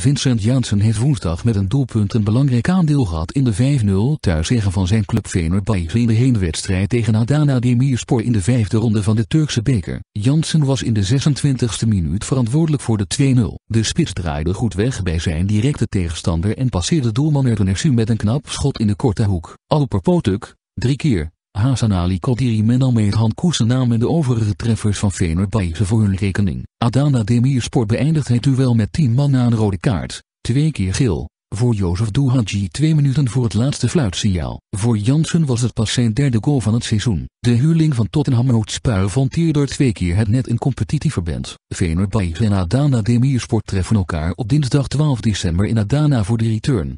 Vincent Janssen heeft woensdag met een doelpunt een belangrijk aandeel gehad in de 5-0 thuiszegen van zijn club Fenerbahce in de heenwedstrijd tegen Adana Demirspor in de vijfde ronde van de Turkse beker. Janssen was in de 26e minuut verantwoordelijk voor de 2-0. De spits draaide goed weg bij zijn directe tegenstander en passeerde doelman Erdonersu met een knap schot in de korte hoek. Alper Potuk, drie keer. Hasan Ali Men al meer Hankoesen namen de overige treffers van Fenerbahce voor hun rekening. Adana Demirspor beëindigt het duel met 10 man na een rode kaart, twee keer geel. Voor Jozef Douhadji twee minuten voor het laatste fluitsignaal. Voor Jansen was het pas zijn derde goal van het seizoen. De huurling van Tottenham Hotspur vanteer door twee keer het net in competitiever verband. Fenerbahce en Adana Demirspor treffen elkaar op dinsdag 12 december in Adana voor de return.